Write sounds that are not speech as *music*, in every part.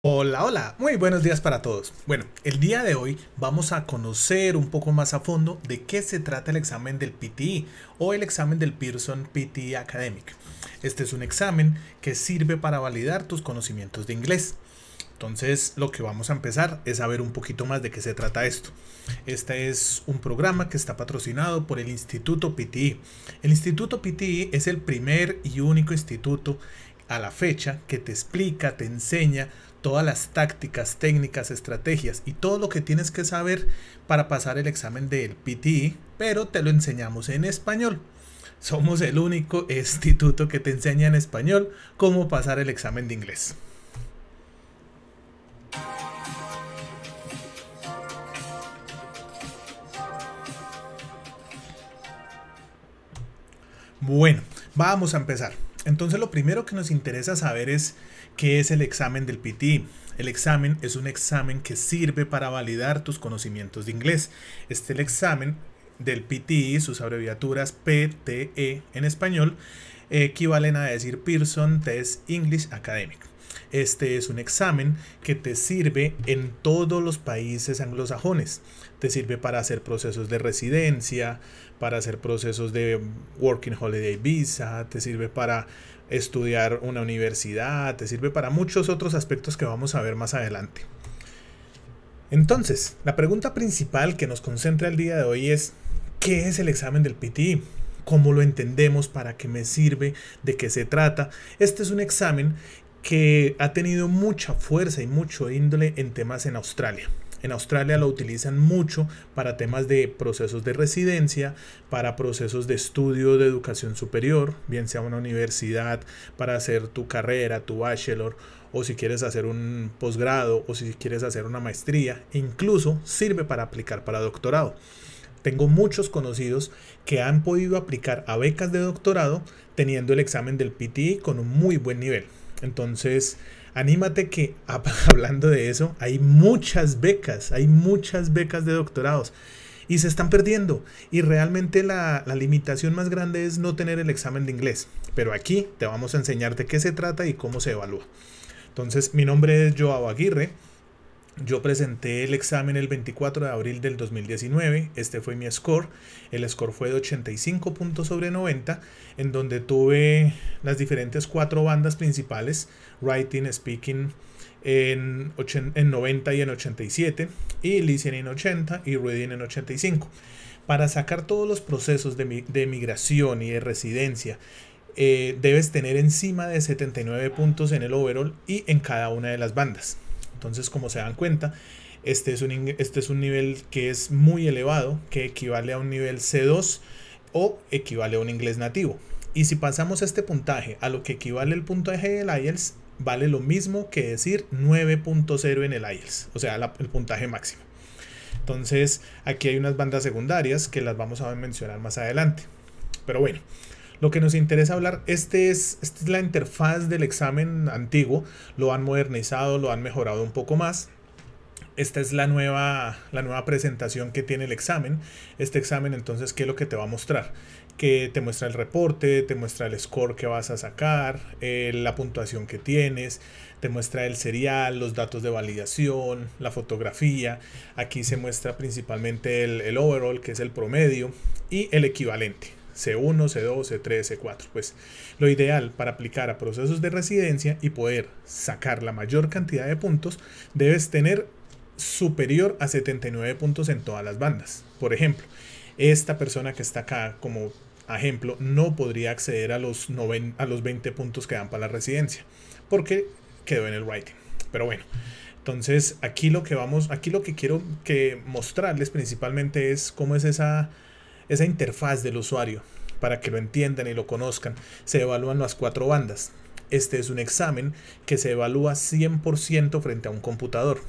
Hola, hola, muy buenos días para todos. Bueno, el día de hoy vamos a conocer un poco más a fondo de qué se trata el examen del PTE o el examen del Pearson PTE Academic. Este es un examen que sirve para validar tus conocimientos de inglés. Entonces lo que vamos a empezar es a ver un poquito más de qué se trata esto. Este es un programa que está patrocinado por el Instituto PTE. El Instituto PTE es el primer y único instituto a la fecha que te explica, te enseña todas las tácticas, técnicas, estrategias y todo lo que tienes que saber para pasar el examen del PTE, pero te lo enseñamos en español. Somos el único *laughs* instituto que te enseña en español cómo pasar el examen de inglés. Bueno, vamos a empezar. Entonces lo primero que nos interesa saber es qué es el examen del PTE. El examen es un examen que sirve para validar tus conocimientos de inglés. Este el examen del PTE, sus abreviaturas PTE en español, equivalen a decir Pearson Test English Academic. Este es un examen que te sirve en todos los países anglosajones. Te sirve para hacer procesos de residencia, para hacer procesos de Working Holiday Visa, te sirve para estudiar una universidad, te sirve para muchos otros aspectos que vamos a ver más adelante. Entonces, la pregunta principal que nos concentra el día de hoy es, ¿qué es el examen del PTI? ¿Cómo lo entendemos? ¿Para qué me sirve? ¿De qué se trata? Este es un examen que ha tenido mucha fuerza y mucho índole en temas en Australia. En Australia lo utilizan mucho para temas de procesos de residencia, para procesos de estudio de educación superior, bien sea una universidad, para hacer tu carrera, tu bachelor, o si quieres hacer un posgrado, o si quieres hacer una maestría. Incluso sirve para aplicar para doctorado. Tengo muchos conocidos que han podido aplicar a becas de doctorado teniendo el examen del PTI con un muy buen nivel. Entonces, anímate que *laughs* hablando de eso, hay muchas becas, hay muchas becas de doctorados y se están perdiendo. Y realmente la, limitación más grande es no tener el examen de inglés. Pero aquí te vamos a enseñarte qué se trata y cómo se evalúa. Entonces, mi nombre es Joao Aguirre. Yo presenté el examen el 24 de abril del 2019, este fue mi score, el score fue de 85 puntos sobre 90, en donde tuve las diferentes cuatro bandas principales, writing, speaking en, en 90 y en 87, y listening en 80 y reading en 85. Para sacar todos los procesos de, migración y de residencia, eh, debes tener encima de 79 puntos en el overall y en cada una de las bandas. Entonces, como se dan cuenta, este es un, este es un nivel que es muy elevado, que equivale a un nivel C2 o equivale a un inglés nativo. Y si pasamos este puntaje a lo que equivale el puntaje del IELTS, vale lo mismo que decir 9.0 en el IELTS, o sea, el puntaje máximo. Entonces, aquí hay unas bandas secundarias que las vamos a mencionar más adelante. Pero bueno, lo que nos interesa hablar, este es, esta es la interfaz del examen antiguo, lo han modernizado, lo han mejorado un poco más. Esta es la nueva, la nueva presentación que tiene el examen. Este examen entonces, ¿qué es lo que te va a mostrar? que te muestra el reporte, te muestra el score que vas a sacar, eh, la puntuación que tienes, te muestra el serial, los datos de validación, la fotografía. Aquí se muestra principalmente el overall, que es el promedio, y el equivalente. C1, C2, C3, C4. Pues lo ideal para aplicar a procesos de residencia y poder sacar la mayor cantidad de puntos, debes tener superior a 79 puntos en todas las bandas. Por ejemplo, esta persona que está acá como ejemplo no podría acceder a los, 20 puntos que dan para la residencia porque quedó en el writing. Pero bueno, entonces aquí lo que vamos, aquí lo que quiero que mostrarles principalmente es cómo es esa esa interfaz del usuario, para que lo entiendan y lo conozcan, se evalúan las cuatro bandas. Este es un examen que se evalúa 100% frente a un computador.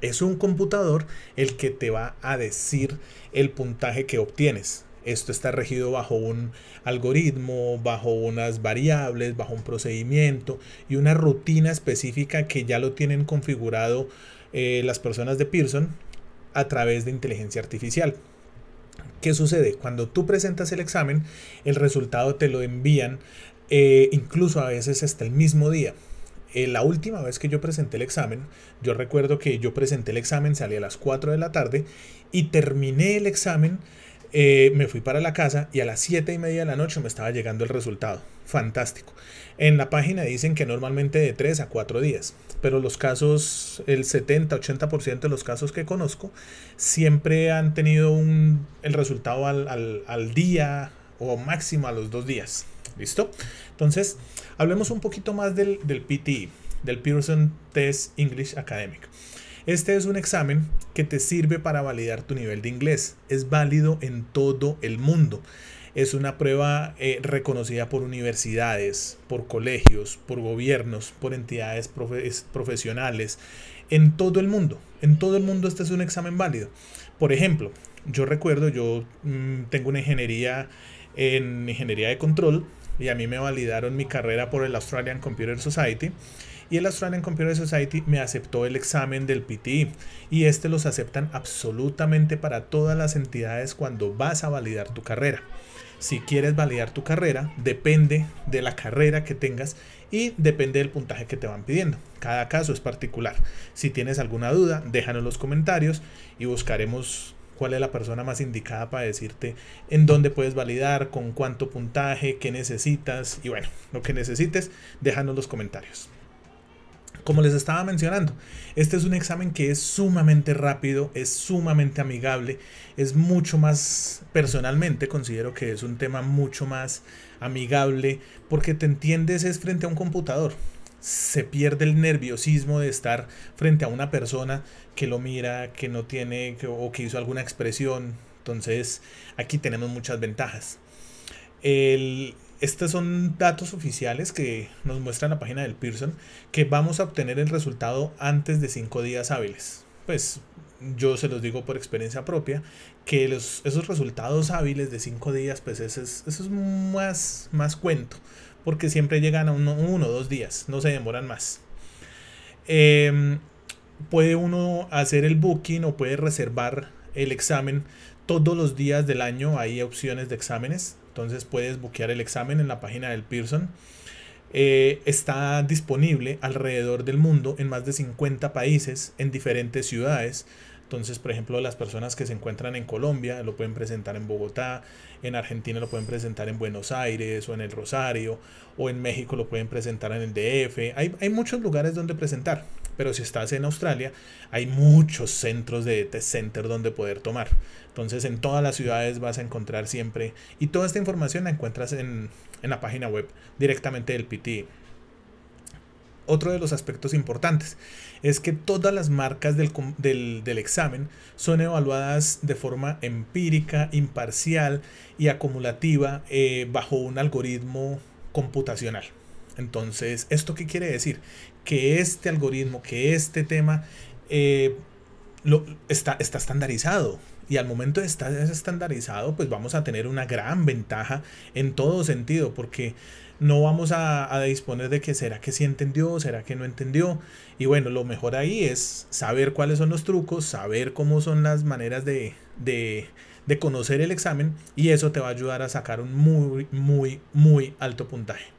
Es un computador el que te va a decir el puntaje que obtienes. Esto está regido bajo un algoritmo, bajo unas variables, bajo un procedimiento y una rutina específica que ya lo tienen configurado eh, las personas de Pearson a través de inteligencia artificial. ¿Qué sucede? Cuando tú presentas el examen, el resultado te lo envían eh, incluso a veces hasta el mismo día. Eh, la última vez que yo presenté el examen, yo recuerdo que yo presenté el examen, salí a las 4 de la tarde y terminé el examen eh, me fui para la casa y a las 7 y media de la noche me estaba llegando el resultado. Fantástico. En la página dicen que normalmente de 3 a 4 días, pero los casos, el 70-80% de los casos que conozco, siempre han tenido el resultado al, día o máximo a los dos días. ¿Listo? Entonces, hablemos un poquito más del, del PTE, del Pearson Test English Academic. Este es un examen que te sirve para validar tu nivel de inglés. Es válido en todo el mundo. Es una prueba eh, reconocida por universidades, por colegios, por gobiernos, por entidades profesionales, en todo el mundo. En todo el mundo este es un examen válido. Por ejemplo, yo recuerdo, yo mm, tengo una ingeniería en ingeniería de control y a mí me validaron mi carrera por el Australian Computer Society y el Australian Computer Society me aceptó el examen del PTI y este los aceptan absolutamente para todas las entidades cuando vas a validar tu carrera. Si quieres validar tu carrera, depende de la carrera que tengas y depende del puntaje que te van pidiendo. Cada caso es particular. Si tienes alguna duda, déjanos los comentarios y buscaremos cuál es la persona más indicada para decirte en dónde puedes validar, con cuánto puntaje, qué necesitas y bueno, lo que necesites, déjanos los comentarios. Como les estaba mencionando, este es un examen que es sumamente rápido, es sumamente amigable, es mucho más, personalmente considero que es un tema mucho más amigable porque te entiendes es frente a un computador. Se pierde el nerviosismo de estar frente a una persona que lo mira, que no tiene o que hizo alguna expresión. Entonces aquí tenemos muchas ventajas. El, estos son datos oficiales que nos muestra la página del Pearson, que vamos a obtener el resultado antes de 5 días hábiles. Pues yo se los digo por experiencia propia, que esos resultados hábiles de 5 días, pues eso es, más, más cuento, porque siempre llegan a uno, o dos días, no se demoran más. Em, puede uno hacer el booking o puede reservar el examen todos los días del año, hay opciones de exámenes entonces puedes buquear el examen en la página del Pearson. Eh, está disponible alrededor del mundo en más de 50 países, en diferentes ciudades. Entonces, por ejemplo, las personas que se encuentran en Colombia lo pueden presentar en Bogotá, en Argentina lo pueden presentar en Buenos Aires o en el Rosario, o en México lo pueden presentar en el DF. Hay, hay muchos lugares donde presentar. Pero si estás en Australia, hay muchos centros de test center donde poder tomar. Entonces en todas las ciudades vas a encontrar siempre. Y toda esta información la encuentras en, la página web directamente del pt e. otro de los aspectos importantes es que todas las marcas del, examen son evaluadas de forma empírica, imparcial y acumulativa eh, bajo un algoritmo computacional. Entonces, ¿esto qué quiere decir? que este algoritmo, que este tema eh, está, está estandarizado. Y al momento de estar estandarizado, pues vamos a tener una gran ventaja en todo sentido, porque no vamos a, disponer de que será que sí entendió, será que no entendió. Y bueno, lo mejor ahí es saber cuáles son los trucos, saber cómo son las maneras de conocer el examen y eso te va a ayudar a sacar un muy, muy, muy alto puntaje.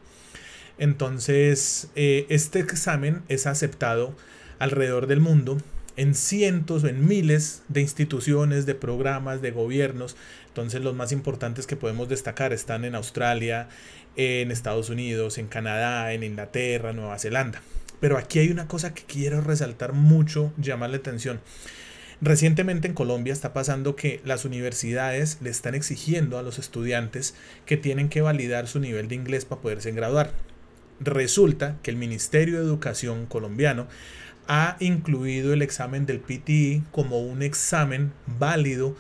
Entonces, eh, este examen es aceptado alrededor del mundo en cientos o en miles de instituciones, de programas, de gobiernos. Entonces los más importantes que podemos destacar están en Australia, en Estados Unidos, en Canadá, en Inglaterra, Nueva Zelanda. Pero aquí hay una cosa que quiero resaltar mucho, llamar la atención. Recientemente en Colombia está pasando que las universidades le están exigiendo a los estudiantes que tienen que validar su nivel de inglés para poderse graduar. Resulta que el Ministerio de Educación colombiano ha incluido el examen del PTE como un examen válido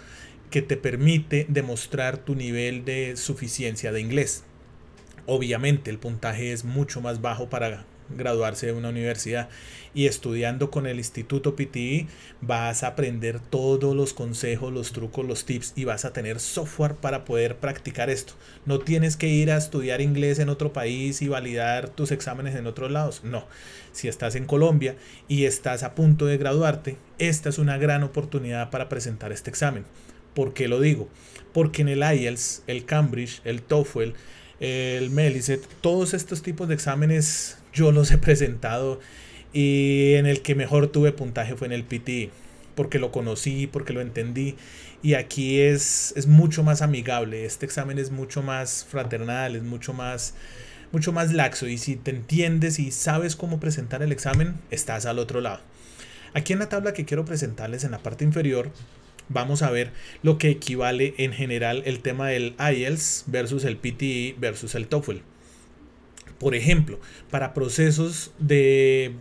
que te permite demostrar tu nivel de suficiencia de inglés. Obviamente el puntaje es mucho más bajo para graduarse de una universidad y estudiando con el Instituto PTI e vas a aprender todos los consejos, los trucos, los tips y vas a tener software para poder practicar esto. No tienes que ir a estudiar inglés en otro país y validar tus exámenes en otros lados. No, si estás en Colombia y estás a punto de graduarte, esta es una gran oportunidad para presentar este examen. ¿Por qué lo digo? Porque en el IELTS, el Cambridge, el TOEFL, el Melicet, todos estos tipos de exámenes yo los he presentado y en el que mejor tuve puntaje fue en el PTE. porque lo conocí, porque lo entendí. Y aquí es, es mucho más amigable, este examen es mucho más fraternal, es mucho más, mucho más laxo. Y si te entiendes y sabes cómo presentar el examen, estás al otro lado. Aquí en la tabla que quiero presentarles en la parte inferior, vamos a ver lo que equivale en general el tema del IELTS versus el PTE versus el TOEFL. Por ejemplo, para procesos de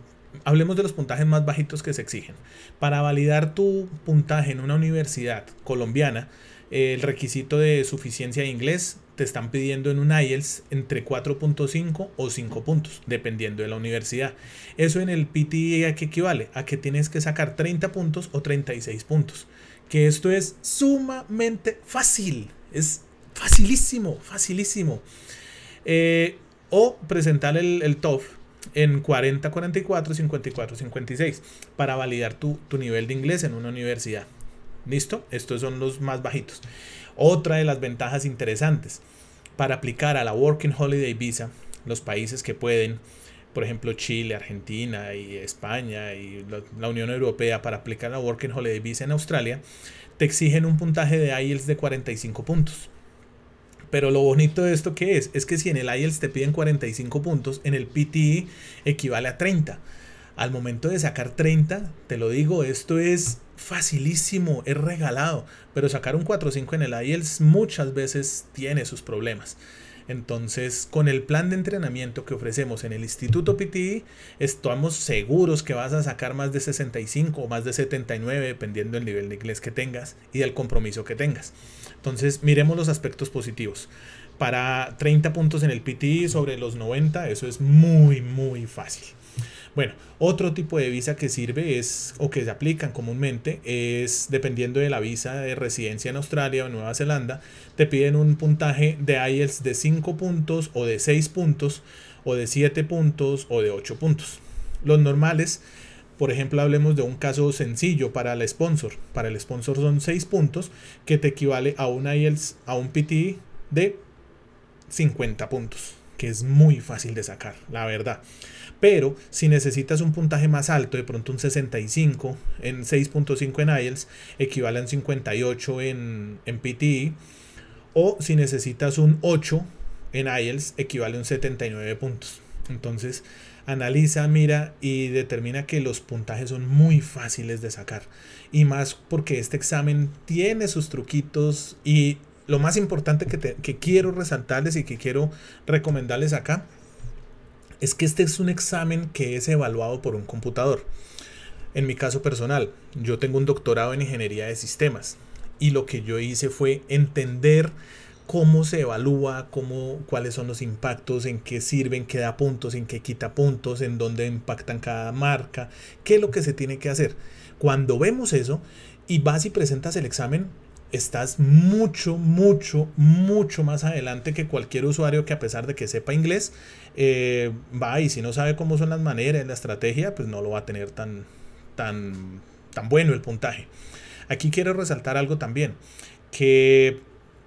Hablemos de los puntajes más bajitos que se exigen. Para validar tu puntaje en una universidad colombiana, el requisito de suficiencia de inglés te están pidiendo en un IELTS entre 4.5 o 5 puntos, dependiendo de la universidad. Eso en el PTE a qué equivale? A que tienes que sacar 30 puntos o 36 puntos. Que esto es sumamente fácil. Es facilísimo, facilísimo. Eh, o presentar el, el TOEFL en 40, 44, 54, 56 para validar tu, nivel de inglés en una universidad. ¿Listo? Estos son los más bajitos. Otra de las ventajas interesantes para aplicar a la Working Holiday Visa, los países que pueden, por ejemplo Chile, Argentina y España y la, Unión Europea para aplicar la Working Holiday Visa en Australia, te exigen un puntaje de IELTS de 45 puntos. Pero lo bonito de esto que es, es que si en el IELTS te piden 45 puntos, en el PTE equivale a 30. Al momento de sacar 30, te lo digo, esto es facilísimo, es regalado. Pero sacar un 4 5 en el IELTS muchas veces tiene sus problemas. Entonces, con el plan de entrenamiento que ofrecemos en el Instituto PTI, estamos seguros que vas a sacar más de 65 o más de 79, dependiendo del nivel de inglés que tengas y del compromiso que tengas. Entonces, miremos los aspectos positivos. Para 30 puntos en el PTI sobre los 90, eso es muy, muy fácil. Bueno, otro tipo de visa que sirve es, o que se aplican comúnmente, es dependiendo de la visa de residencia en Australia o Nueva Zelanda, te piden un puntaje de IELTS de 5 puntos o de 6 puntos o de 7 puntos o de 8 puntos. Los normales, por ejemplo, hablemos de un caso sencillo para el sponsor. Para el sponsor son 6 puntos que te equivale a un IELTS, a un PT de 50 puntos que es muy fácil de sacar, la verdad. Pero si necesitas un puntaje más alto, de pronto un 65 en 6.5 en IELTS, equivale a un 58 en, en PTE. O si necesitas un 8 en IELTS, equivale a un 79 puntos. Entonces, analiza, mira y determina que los puntajes son muy fáciles de sacar. Y más porque este examen tiene sus truquitos y lo más importante que, quiero resaltarles y que quiero recomendarles acá es que este es un examen que es evaluado por un computador. En mi caso personal, yo tengo un doctorado en ingeniería de sistemas y lo que yo hice fue entender cómo se evalúa, cómo, cuáles son los impactos, en qué sirven, qué da puntos, en qué quita puntos, en dónde impactan cada marca, qué es lo que se tiene que hacer. Cuando vemos eso y vas y presentas el examen, estás mucho, mucho, mucho más adelante que cualquier usuario que a pesar de que sepa inglés, eh, va y si no sabe cómo son las maneras, la estrategia, pues no lo va a tener tan, tan, tan bueno el puntaje. Aquí quiero resaltar algo también, que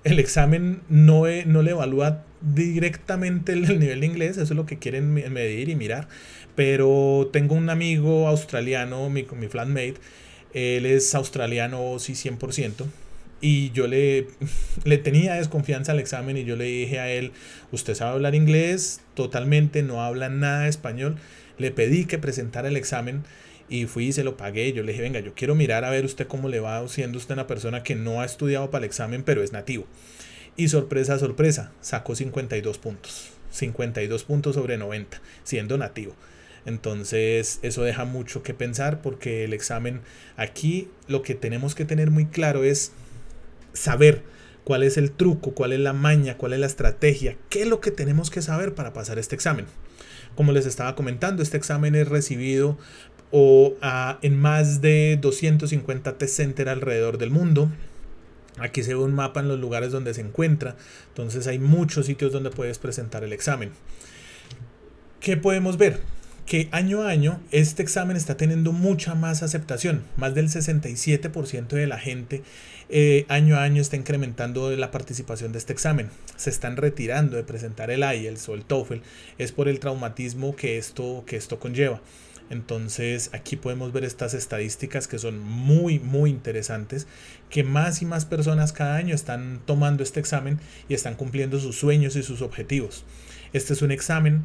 el examen no, eh, no le evalúa directamente el, nivel de inglés, eso es lo que quieren medir y mirar, pero tengo un amigo australiano, mi, mi flatmate, él es australiano, sí, 100%, y yo le, *laughs* le tenía desconfianza al examen y yo le dije a él, usted sabe hablar inglés, totalmente, no habla nada español. Le pedí que presentara el examen y fui y se lo pagué. Yo le dije, venga, yo quiero mirar a ver usted cómo le va siendo usted una persona que no ha estudiado para el examen, pero es nativo. Y sorpresa, sorpresa, sacó 52 puntos. 52 puntos sobre 90, siendo nativo. Entonces eso deja mucho que pensar porque el examen aquí lo que tenemos que tener muy claro es saber cuál es el truco, cuál es la maña, cuál es la estrategia, qué es lo que tenemos que saber para pasar este examen. Como les estaba comentando, este examen es recibido o, en más de 250 test center alrededor del mundo. Aquí se ve un mapa en los lugares donde se encuentra. Entonces hay muchos sitios donde puedes presentar el examen. ¿Qué podemos ver? que año a año este examen está teniendo mucha más aceptación. Más del 67% de la gente eh, año a año está incrementando la participación de este examen. Se están retirando de presentar el IELTS o el TOEFL. Es por el traumatismo que esto, que esto conlleva. Entonces aquí podemos ver estas estadísticas que son muy, muy interesantes, que más y más personas cada año están tomando este examen y están cumpliendo sus sueños y sus objetivos. Este es un examen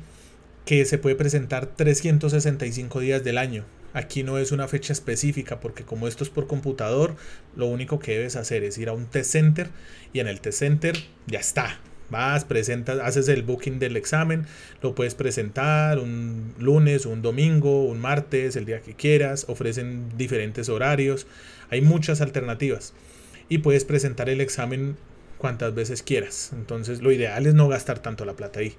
que se puede presentar 365 días del año. Aquí no es una fecha específica porque como esto es por computador, lo único que debes hacer es ir a un test center y en el test center ya está. Vas, presentas, haces el booking del examen, lo puedes presentar un lunes, un domingo, un martes, el día que quieras, ofrecen diferentes horarios, hay muchas alternativas y puedes presentar el examen cuantas veces quieras. Entonces lo ideal es no gastar tanto la plata ahí.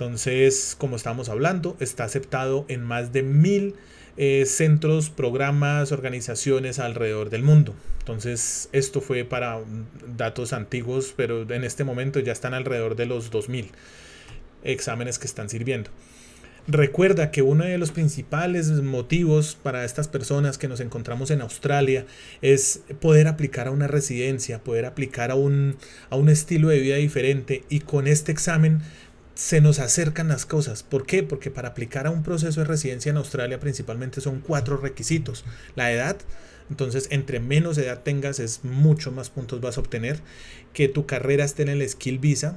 Entonces, como estamos hablando, está aceptado en más de mil eh, centros, programas, organizaciones alrededor del mundo. Entonces, esto fue para mm, datos antiguos, pero en este momento ya están alrededor de los 2000 exámenes que están sirviendo. Recuerda que uno de los principales motivos para estas personas que nos encontramos en Australia es poder aplicar a una residencia, poder aplicar a un, a un estilo de vida diferente y con este examen se nos acercan las cosas. ¿Por qué? Porque para aplicar a un proceso de residencia en Australia principalmente son cuatro requisitos. La edad, entonces entre menos edad tengas es mucho más puntos vas a obtener. Que tu carrera esté en el Skill Visa.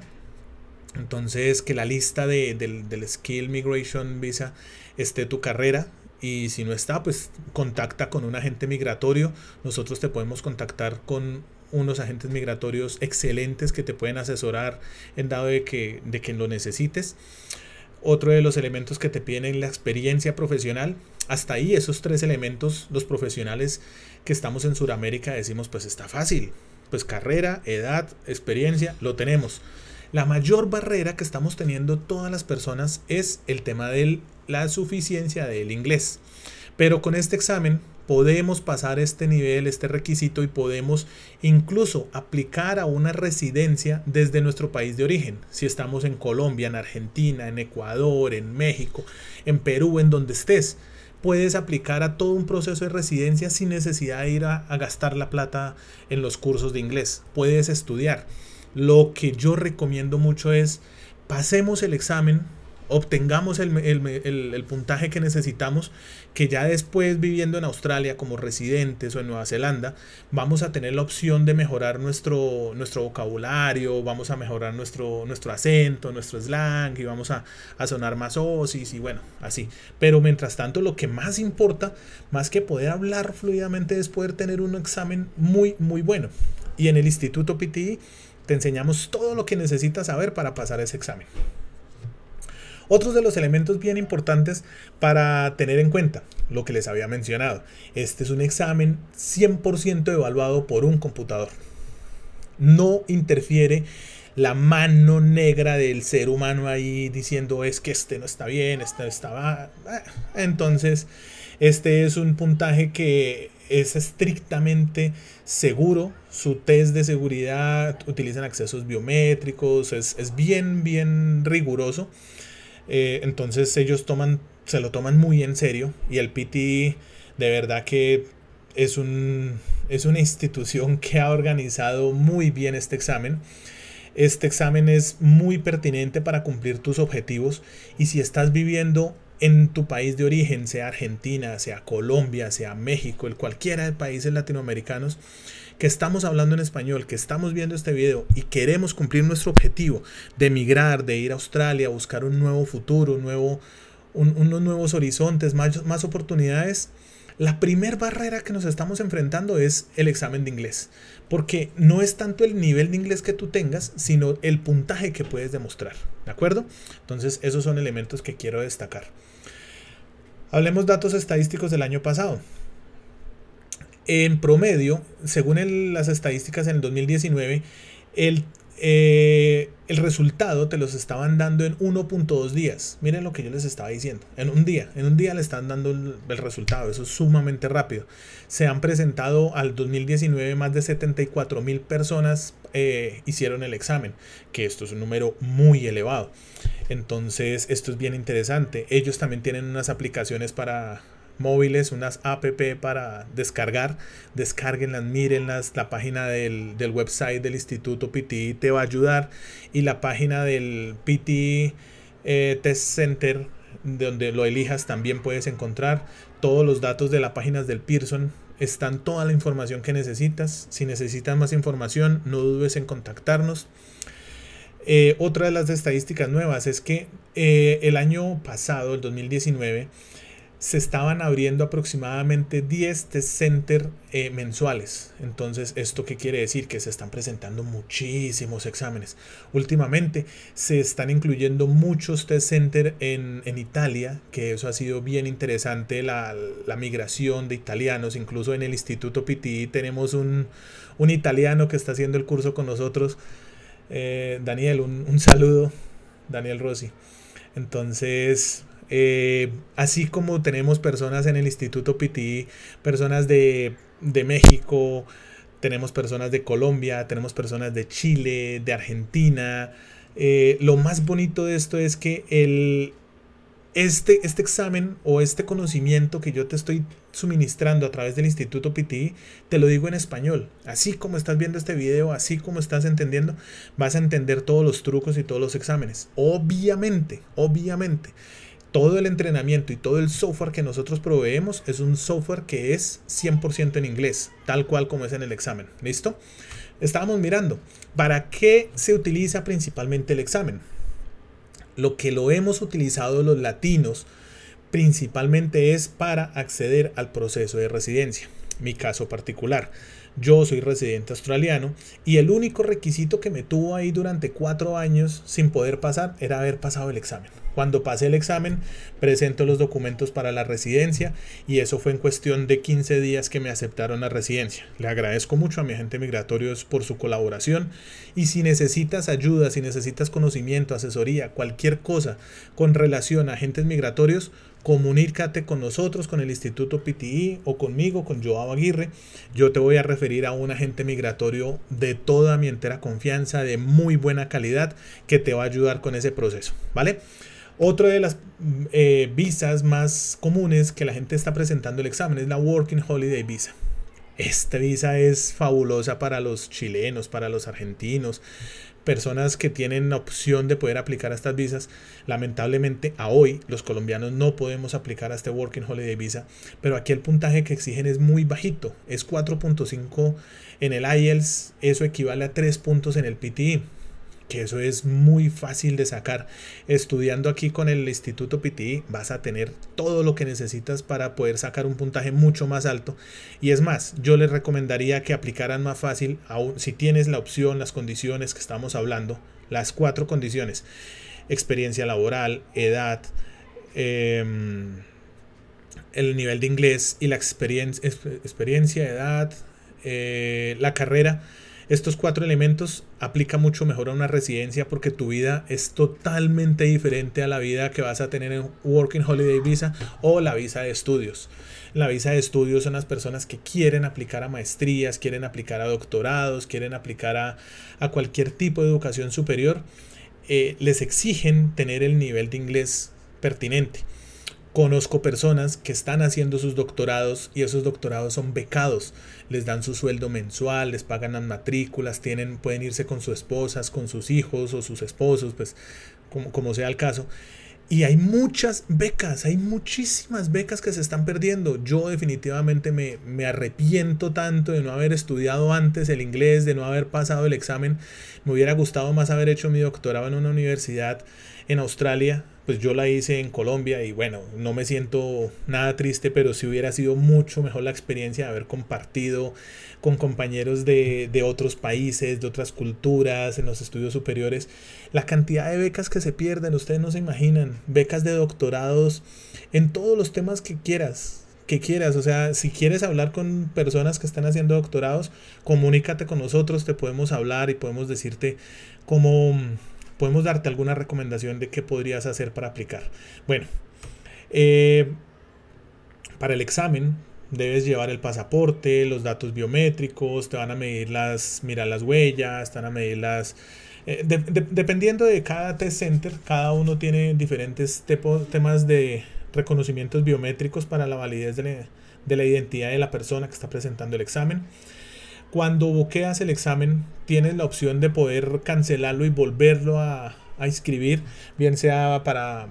Entonces que la lista del, del Skill Migration Visa esté tu carrera, y si no está, pues contacta con un agente migratorio. Nosotros te podemos contactar con unos agentes migratorios excelentes que te pueden asesorar en dado de que, de que lo necesites. Otro de los elementos que te piden la experiencia profesional. Hasta ahí esos tres elementos, los profesionales que estamos en Sudamérica decimos pues está fácil. Pues carrera, edad, experiencia, lo tenemos. La mayor barrera que estamos teniendo todas las personas es el tema de la suficiencia del inglés. Pero con este examen podemos pasar este nivel, este requisito y podemos incluso aplicar a una residencia desde nuestro país de origen. Si estamos en Colombia, en Argentina, en Ecuador, en México, en Perú, en donde estés, puedes aplicar a todo un proceso de residencia sin necesidad de ir a, gastar la plata en los cursos de inglés. Puedes estudiar. Lo que yo recomiendo mucho es pasemos el examen obtengamos el, puntaje que necesitamos, que ya después viviendo en Australia como residentes o en Nueva Zelanda, vamos a tener la opción de mejorar nuestro, nuestro vocabulario, vamos a mejorar nuestro, nuestro acento, nuestro slang y vamos a, a sonar más osis y bueno, así. Pero mientras tanto, lo que más importa, más que poder hablar fluidamente, es poder tener un examen muy, muy bueno. Y en el Instituto PTI e te enseñamos todo lo que necesitas saber para pasar ese examen. Otros de los elementos bien importantes para tener en cuenta, lo que les había mencionado, este es un examen 100% evaluado por un computador. No interfiere la mano negra del ser humano ahí diciendo es que este no está bien, este no estaba... Ah, entonces, este es un puntaje que es estrictamente seguro. Su test de seguridad utilizan accesos biométricos, es, es bien, bien riguroso. Eh, entonces ellos toman, se lo toman muy en serio y el PT de verdad que es, un, es una institución que ha organizado muy bien este examen. Este examen es muy pertinente para cumplir tus objetivos y si estás viviendo en tu país de origen, sea Argentina, sea Colombia, sea México, el cualquiera de países latinoamericanos, que estamos hablando en español, que estamos viendo este video y queremos cumplir nuestro objetivo de emigrar, de ir a Australia, buscar un nuevo futuro, nuevo, unos nuevos horizontes, más, más oportunidades, la primera barrera que nos estamos enfrentando es el examen de inglés, porque no es tanto el nivel de inglés que tú tengas, sino el puntaje que puedes demostrar, ¿de acuerdo? Entonces, esos son elementos que quiero destacar. Hablemos datos estadísticos del año pasado en promedio, según las estadísticas en el 2019, el, eh, el resultado te los estaban dando en 1.2 días. Miren lo que yo les estaba diciendo. En un día, en un día le están dando el, resultado. Eso es sumamente rápido. Se han presentado al 2019 más de 74 mil personas eh, hicieron el examen, que esto es un número muy elevado. Entonces, esto es bien interesante. Ellos también tienen unas aplicaciones para móviles, unas app para descargar. Descárguenlas, mírenlas. La página del, website del Instituto PTI te va a ayudar. Y la página del piti eh, Test Center, donde lo elijas, también puedes encontrar todos los datos de las páginas del Pearson. Están toda la información que necesitas. Si necesitas más información, no dudes en contactarnos. Eh, otra de las estadísticas nuevas es que eh, el año pasado, el 2019, se estaban abriendo aproximadamente 10 test center eh, mensuales. Entonces, ¿esto qué quiere decir? Que se están presentando muchísimos exámenes. Últimamente se están incluyendo muchos test center en, Italia, que eso ha sido bien interesante, la, migración de italianos. Incluso en el Instituto Pitti tenemos un, italiano que está haciendo el curso con nosotros. Eh, Daniel, un, un saludo. Daniel Rossi. Entonces, eh, así como tenemos personas en el Instituto PTI, personas de, México, tenemos personas de Colombia, tenemos personas de Chile, de Argentina. Eh, lo más bonito de esto es que el, este, este examen o este conocimiento que yo te estoy suministrando a través del Instituto PTI, te lo digo en español. Así como estás viendo este video, así como estás entendiendo, vas a entender todos los trucos y todos los exámenes. Obviamente, obviamente todo el entrenamiento y todo el software que nosotros proveemos es un software que es 100% en inglés, tal cual como es en el examen. ¿Listo? Estábamos mirando, ¿para qué se utiliza principalmente el examen? Lo que lo hemos utilizado los latinos principalmente es para acceder al proceso de residencia. Mi caso particular. Yo soy residente australiano y el único requisito que me tuvo ahí durante cuatro años sin poder pasar era haber pasado el examen. Cuando pasé el examen, presento los documentos para la residencia y eso fue en cuestión de 15 días que me aceptaron la residencia. Le agradezco mucho a mi agente migratorio por su colaboración y si necesitas ayuda, si necesitas conocimiento, asesoría, cualquier cosa con relación a agentes migratorios, comunícate con nosotros, con el Instituto PTI e o conmigo, con Joao Aguirre. Yo te voy a referir a un agente migratorio de toda mi entera confianza, de muy buena calidad, que te va a ayudar con ese proceso, ¿vale? Otra de las mm, eh, visas más comunes que la gente está presentando el examen es la Working Holiday Visa. Esta visa es fabulosa para los chilenos, para los argentinos, personas que tienen la opción de poder aplicar a estas visas. Lamentablemente a hoy los colombianos no podemos aplicar a este Working Holiday Visa, pero aquí el puntaje que exigen es muy bajito, es 4.5 en el IELTS, eso equivale a 3 puntos en el PTI. E que eso es muy fácil de sacar. Estudiando aquí con el Instituto PTI vas a tener todo lo que necesitas para poder sacar un puntaje mucho más alto. Y es más, yo les recomendaría que aplicaran más fácil, aún si tienes la opción, las condiciones que estamos hablando, las cuatro condiciones, experiencia laboral, edad, em, el nivel de inglés y la experiencia, experiencia edad, eh, la carrera estos cuatro elementos aplica mucho mejor a una residencia porque tu vida es totalmente diferente a la vida que vas a tener en Working Holiday Visa o la visa de estudios. La visa de estudios son las personas que quieren aplicar a maestrías, quieren aplicar a doctorados, quieren aplicar a, cualquier tipo de educación superior. Eh, les exigen tener el nivel de inglés pertinente. Conozco personas que están haciendo sus doctorados y esos doctorados son becados. Les dan su sueldo mensual, les pagan las matrículas, tienen, pueden irse con sus esposas, con sus hijos o sus esposos, pues como, como sea el caso. Y hay muchas becas, hay muchísimas becas que se están perdiendo. Yo definitivamente me, me, arrepiento tanto de no haber estudiado antes el inglés, de no haber pasado el examen. Me hubiera gustado más haber hecho mi doctorado en una universidad en Australia pues yo la hice en Colombia y bueno, no me siento nada triste, pero sí hubiera sido mucho mejor la experiencia de haber compartido con compañeros de, de otros países, de otras culturas, en los estudios superiores. La cantidad de becas que se pierden, ustedes no se imaginan, becas de doctorados en todos los temas que quieras, que quieras. O sea, si quieres hablar con personas que están haciendo doctorados, comunícate con nosotros, te podemos hablar y podemos decirte cómo, podemos darte alguna recomendación de qué podrías hacer para aplicar. Bueno, eh, para el examen debes llevar el pasaporte, los datos biométricos, te van a medir las, mira las huellas, te van a medir las... Eh, dependiendo de cada test center, cada uno tiene diferentes temas de reconocimientos biométricos para la validez de la identidad de la persona que está presentando el examen. Cuando boqueas el examen, tienes la opción de poder cancelarlo y volverlo a, a inscribir, bien sea para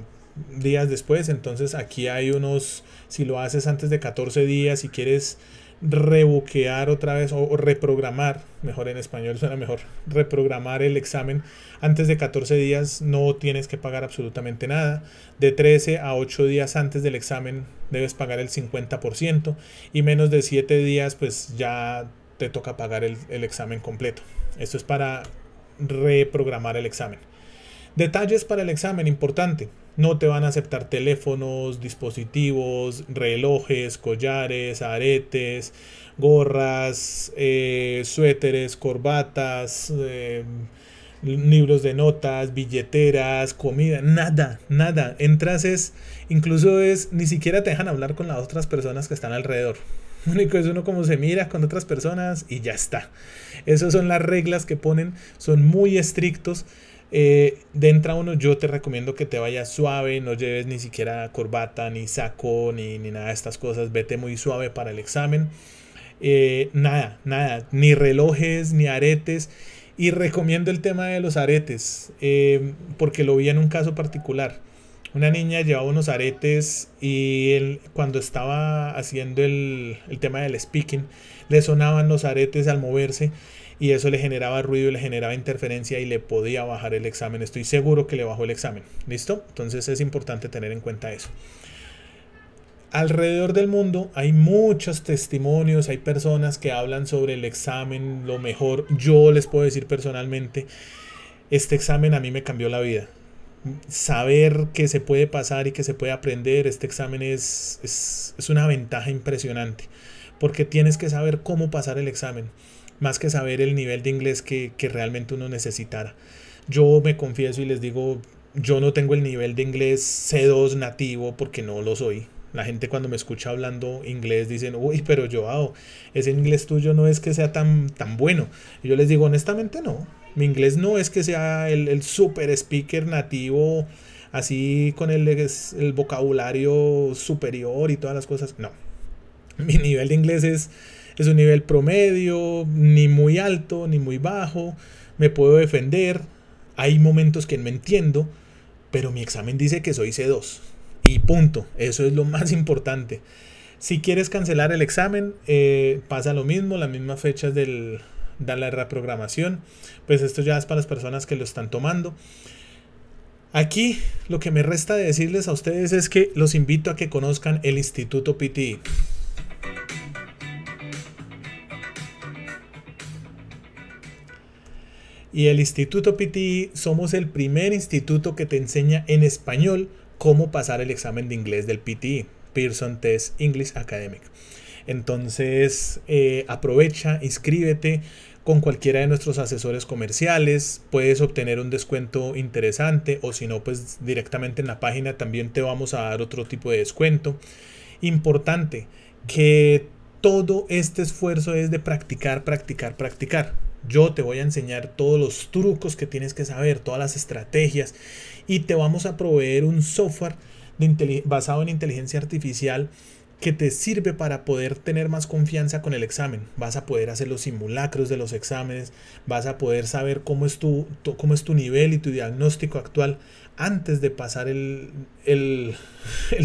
días después. Entonces aquí hay unos, si lo haces antes de 14 días, si quieres reboquear otra vez o, o, reprogramar, mejor en español suena mejor, reprogramar el examen antes de 14 días no tienes que pagar absolutamente nada, de 13 a 8 días antes del examen debes pagar el 50% y menos de 7 días pues ya te toca pagar el, examen completo. Esto es para reprogramar el examen. Detalles para el examen, importante. No te van a aceptar teléfonos, dispositivos, relojes, collares, aretes, gorras, eh, suéteres, corbatas, em, libros de notas, billeteras, comida, nada, nada. Entras es, incluso es, ni siquiera te dejan hablar con las otras personas que están alrededor. *laughs* único es uno como se mira con otras personas y ya está. Esas son las reglas que ponen, son muy estrictos. dentro eh, de entra uno, yo te recomiendo que te vayas suave, no lleves ni siquiera corbata, ni saco, ni, nada de estas cosas, vete muy suave para el examen. Eh, nada, nada, ni relojes, ni aretes. Y recomiendo el tema de los aretes, eh, porque lo vi en un caso particular una niña llevaba unos aretes y él, cuando estaba haciendo el, el, tema del speaking, le sonaban los aretes al moverse y eso le generaba ruido, le generaba interferencia y le podía bajar el examen. Estoy seguro que le bajó el examen. ¿Listo? Entonces es importante tener en cuenta eso. Alrededor del mundo hay muchos testimonios, hay personas que hablan sobre el examen, lo mejor. Yo les puedo decir personalmente, este examen a mí me cambió la vida saber que se puede pasar y que se puede aprender, este examen es, una ventaja impresionante, porque tienes que saber cómo pasar el examen, más que saber el nivel de inglés que, realmente uno necesitara. Yo me confieso y les digo, yo no tengo el nivel de inglés C2 nativo porque no lo soy. La gente cuando me escucha hablando inglés dicen, uy, pero Joao, ese inglés tuyo no es que sea tan, tan bueno. Y yo les digo, honestamente no. Mi inglés no es que sea el, super speaker nativo, así con el, el vocabulario superior y todas las cosas. No. Mi nivel de inglés es, es un nivel promedio, ni muy alto, ni muy bajo. Me puedo defender. Hay momentos que no entiendo, pero mi examen dice que soy C2. Y punto. Eso es lo más importante. Si quieres cancelar el examen, eh, pasa lo mismo, las mismas fechas del, Da la reprogramación. Pues esto ya es para las personas que lo están tomando. Aquí lo que me resta de decirles a ustedes es que los invito a que conozcan el Instituto PTI. E. Y el Instituto PTI e, somos el primer instituto que te enseña en español cómo pasar el examen de inglés del PTI, e, Pearson Test English Academic. Entonces, eh, aprovecha, inscríbete con cualquiera de nuestros asesores comerciales, puedes obtener un descuento interesante o si no, pues directamente en la página también te vamos a dar otro tipo de descuento. Importante que todo este esfuerzo es de practicar, practicar, practicar. Yo te voy a enseñar todos los trucos que tienes que saber, todas las estrategias y te vamos a proveer un software basado en inteligencia artificial que te sirve para poder tener más confianza con el examen. Vas a poder hacer los simulacros de los exámenes, vas a poder saber cómo es tu, cómo es tu nivel y tu diagnóstico actual antes de pasar el, *laughs* el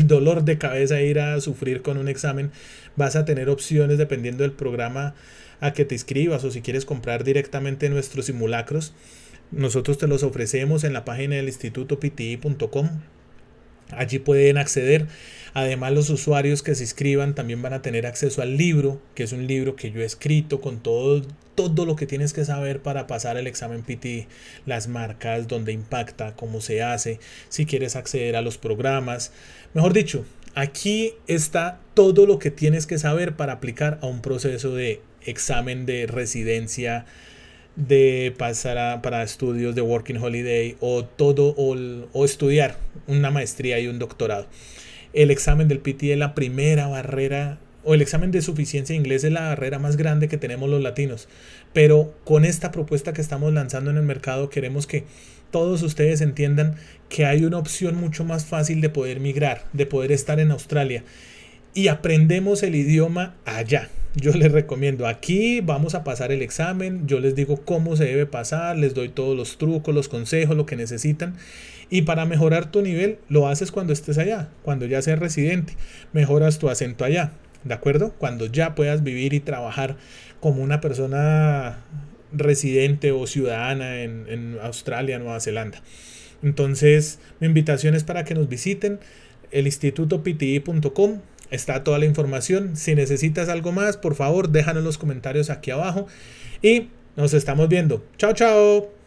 dolor de cabeza e ir a sufrir con un examen. Vas a tener opciones dependiendo del programa a que te inscribas o si quieres comprar directamente nuestros simulacros. Nosotros te los ofrecemos en la página del instituto pti.com Allí pueden acceder. Además, los usuarios que se inscriban también van a tener acceso al libro, que es un libro que yo he escrito con todo, todo lo que tienes que saber para pasar el examen PT, las marcas, dónde impacta, cómo se hace, si quieres acceder a los programas. Mejor dicho, aquí está todo lo que tienes que saber para aplicar a un proceso de examen de residencia de pasar para estudios de Working Holiday o todo o, estudiar una maestría y un doctorado. El examen del PT es la primera barrera o el examen de suficiencia de inglés es la barrera más grande que tenemos los latinos. Pero con esta propuesta que estamos lanzando en el mercado queremos que todos ustedes entiendan que hay una opción mucho más fácil de poder migrar, de poder estar en Australia y aprendemos el idioma allá yo les recomiendo aquí vamos a pasar el examen, yo les digo cómo se debe pasar, les doy todos los trucos, los consejos, lo que necesitan. Y para mejorar tu nivel lo haces cuando estés allá, cuando ya seas residente, mejoras tu acento allá, ¿de acuerdo? Cuando ya puedas vivir y trabajar como una persona residente o ciudadana en, Australia, Nueva Zelanda. Entonces, mi invitación es para que nos visiten el instituto pti.com Está toda la información. Si necesitas algo más, por favor, déjanos los comentarios aquí abajo. Y nos estamos viendo. Chao, chao.